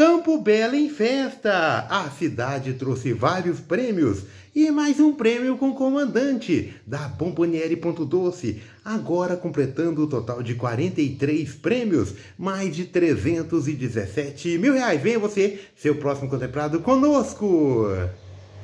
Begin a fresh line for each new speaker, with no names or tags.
Campo Belo em festa! A cidade trouxe vários prêmios e mais um prêmio com o comandante da Bomboniere Ponto Doce, agora completando o total de 43 prêmios, mais de 317 mil reais. Venha você, seu próximo contemplado conosco!